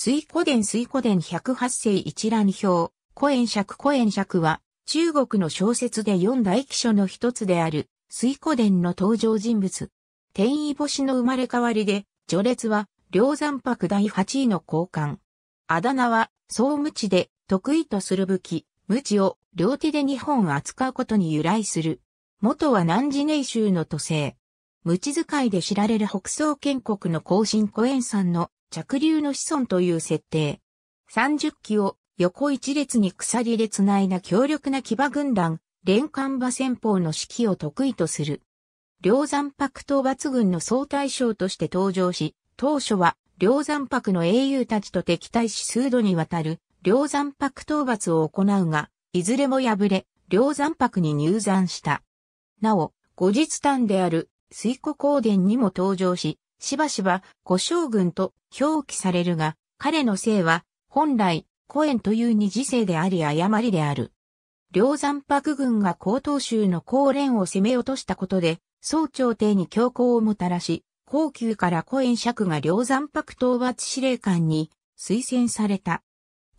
水古伝水古伝108世一覧表、古円尺古円尺は、中国の小説で四大記書の一つである、水古伝の登場人物。天衣星の生まれ変わりで、序列は、梁山白第8位の交換。あだ名は、総無知で、得意とする武器、無知を両手で日本を扱うことに由来する。元は南寺寧州の都政。無知使いで知られる北宋建国の後進古円さんの着流の子孫という設定。30機を横一列に鎖で繋いだ強力な騎馬軍団、連艦馬戦法の指揮を得意とする。両山泊討伐軍の総大将として登場し、当初は両山泊の英雄たちと敵対し数度にわたる両山泊討伐を行うが、いずれも敗れ、両山泊に入山した。なお、後日誕である水庫高殿にも登場し、しばしば五将軍と表記されるが、彼の姓は本来、古縁という二次姓であり誤りである。梁山泊軍が高等州の高連を攻め落としたことで、総朝廷に強行をもたらし、高級から古縁釈が梁山泊討伐司令官に推薦された。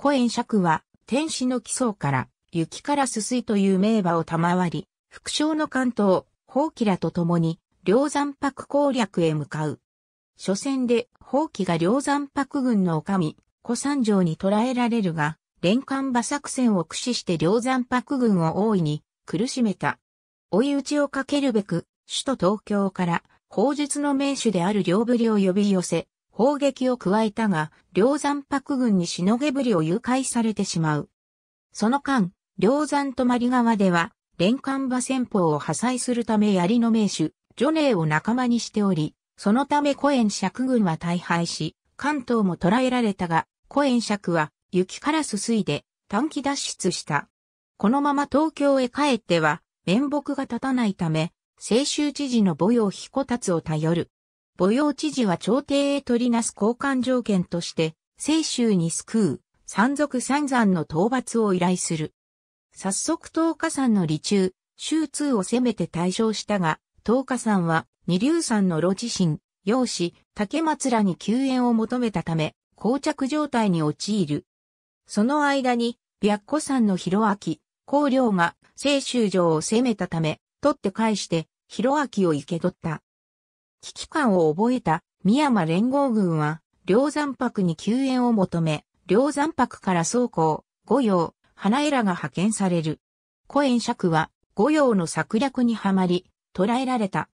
古縁釈は天使の基礎から雪からすすいという名馬を賜り、副将の関東、宝器らと共に、梁山泊攻略へ向かう。初戦で、放棄が両山泊軍の女将、小三条に捕らえられるが、連艦馬作戦を駆使して両山泊軍を大いに苦しめた。追い打ちをかけるべく、首都東京から、砲術の名手である両ぶりを呼び寄せ、砲撃を加えたが、両山泊軍にしのげぶりを誘拐されてしまう。その間、両山泊川では、連艦馬戦法を破砕するため槍の名手、ジョネーを仲間にしており、そのため古エ尺軍は大敗し、関東も捕らえられたが、古エ尺は雪からすすいで短期脱出した。このまま東京へ帰っては、面目が立たないため、清州知事の母用彦達を頼る。母用知事は朝廷へ取りなす交換条件として、清州に救う、山賊三山の討伐を依頼する。早速東火山の離中、州通を攻めて退場したが、東火山は二流山の路地神、養子、竹松らに救援を求めたため、膠着状態に陥る。その間に、白虎山の広明、高領が清州城を攻めたため、取って返して、広明を生け取った。危機感を覚えた、三山連合軍は、両山泊に救援を求め、両山泊から倉庫、五葉、花枝が派遣される。古円釈は、五葉の策略にはまり、捕らえられた。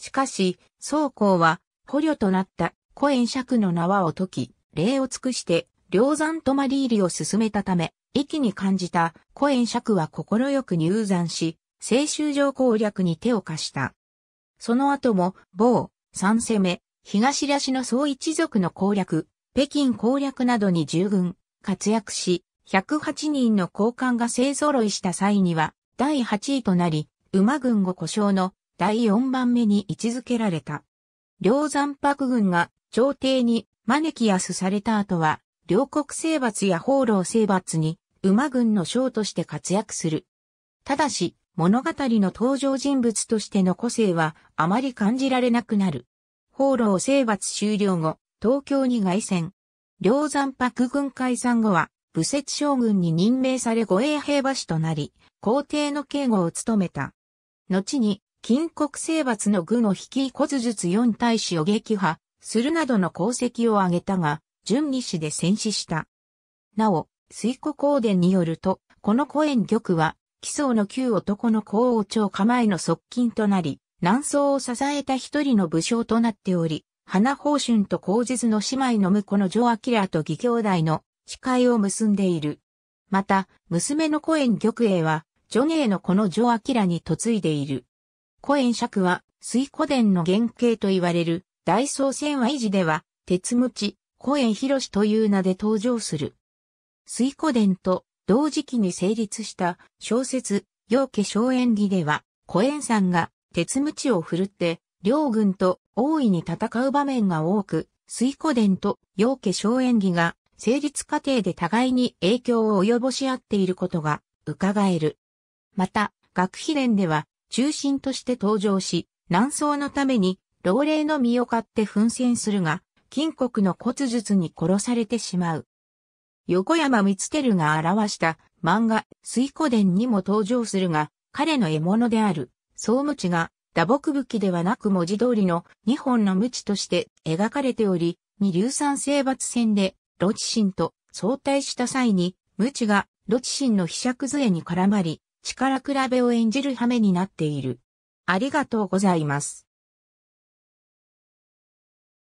しかし、宗公は、捕虜となった古円尺の縄を解き、礼を尽くして、梁山止まり入りを進めたため、息に感じた古円尺は快く入山し、青州城攻略に手を貸した。その後も、某、三攻め、東らしの総一族の攻略、北京攻略などに従軍、活躍し、108人の高官が勢揃いした際には、第8位となり、馬軍後故障の第4番目に位置づけられた。両山泊軍が朝廷に招き安された後は、両国征伐や放浪征伐に馬軍の将として活躍する。ただし、物語の登場人物としての個性はあまり感じられなくなる。放浪征伐終了後、東京に凱旋。両山泊軍解散後は、武節将軍に任命され護衛兵馬士となり、皇帝の警護を務めた。後に、金国征伐の軍を率い骨術四大使を撃破するなどの功績を挙げたが、順二氏で戦死した。なお、水庫公伝によると、この古縁玉は、奇想の旧男の皇王朝構えの側近となり、南宋を支えた一人の武将となっており、花宝春と皇実の姉妹の婿の女明と義兄弟の誓いを結んでいる。また、娘の古縁玉英は、女芸のこの女明に嫁いでいる。古円尺は、水古伝の原型と言われる、大宋戦和維持では、鉄持ち、古円広という名で登場する。水古伝と同時期に成立した小説、陽家小演儀では、古円さんが鉄無知を振るって、両軍と大いに戦う場面が多く、水古伝と陽家小演儀が成立過程で互いに影響を及ぼし合っていることが伺える。また、学費伝では中心として登場し、南宋のために老齢の身を買って奮戦するが、金国の骨術に殺されてしまう。横山光輝が表した漫画、水古伝にも登場するが、彼の獲物である、総無知が、打撲武器ではなく文字通りの二本の無知として描かれており、二流三征伐戦で、ロチシンと相対した際に、無知がロチシンの被釈杖に絡まり、力比べを演じる羽目になっている。ありがとうございます。